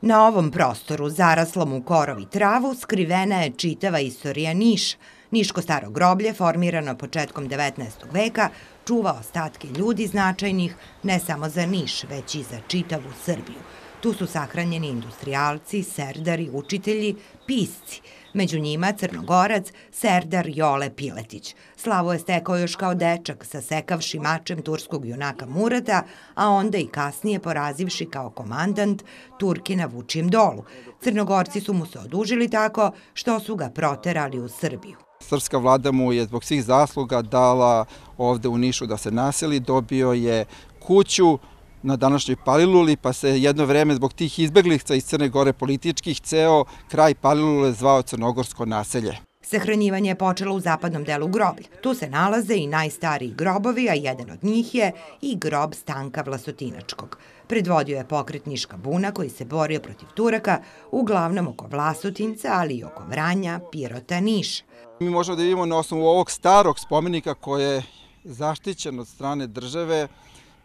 Na ovom prostoru, zaraslom u korovi travu, skrivena je čitava istorija Niša. Niško staro groblje, formirano početkom 19. veka, čuva ostatke ljudi značajnih ne samo za Niš, već i za čitavu Srbiju. Tu su sahranjeni industrialci, serdari, učitelji, pisci, među njima crnogorac, serdar Jole Piletić. Slavo je stekao još kao dečak, sasekavši mačem turskog junaka Murata, a onda i kasnije porazivši kao komandant Turki na Vučijem dolu. Crnogorci su mu se odužili tako što su ga proterali u Srbiju. Srpska vlada mu je zbog svih zasluga dala ovde u Nišu da se naseli, dobio je kuću, na današnjoj Paliluli, pa se jedno vreme zbog tih izbeglihca iz Crne Gore političkih ceo kraj Palilule zvao Crnogorsko naselje. Sahranjivanje je počelo u zapadnom delu groblja. Tu se nalaze i najstariji grobovi, a jedan od njih je i grob Stanka Vlasotinačkog. Predvodio je pokret Niška Buna koji se borio protiv Turaka, uglavnom oko Vlasotinca, ali i oko Vranja, Pirota, Niš. Mi možemo da vidimo na osnovu ovog starog spomenika koje je zaštićen od strane države,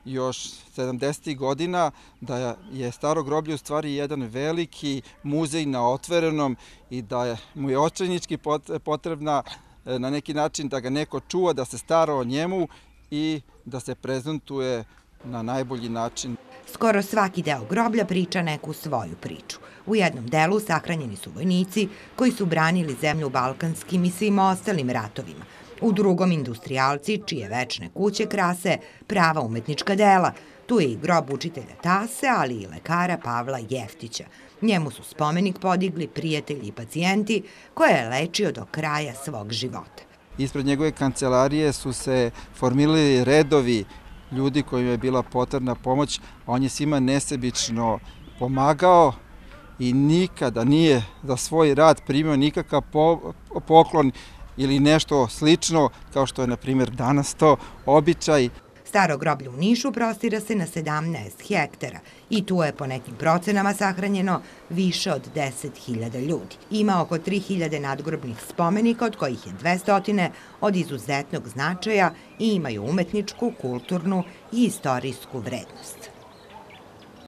još 70. godina da je staro groblje u stvari jedan veliki muzej na otvorenom i da mu je očajnički potrebna e, na neki način da ga neko čuva, da se stara o njemu i da se prezentuje na najbolji način. Skoro svaki deo groblja priča neku svoju priču. U jednom delu sahranjeni su vojnici koji su branili zemlju u balkanskim i svim ostalim ratovima – U drugom industrijalci, čije večne kuće krase prava umetnička dela, tu je i grob učitelja Tase, ali i lekara Pavla Jeftića. Njemu su spomenik podigli prijatelji i pacijenti koje je lečio do kraja svog života. Ispred njegove kancelarije su se formirali redovi ljudi kojima je bila potrebna pomoć, a on je svima nesebično pomagao i nikada nije za svoj rad primio nikakav poklon ili nešto slično, kao što je, na primjer, danas to običaj. Staro groblje u Nišu prostira se na 17 hektara i tu je po nekim procenama sahranjeno više od 10.000 ljudi. Ima oko 3.000 nadgrobnih spomenika, od kojih je 200 od izuzetnog značaja i imaju umetničku, kulturnu i istorijsku vrednost.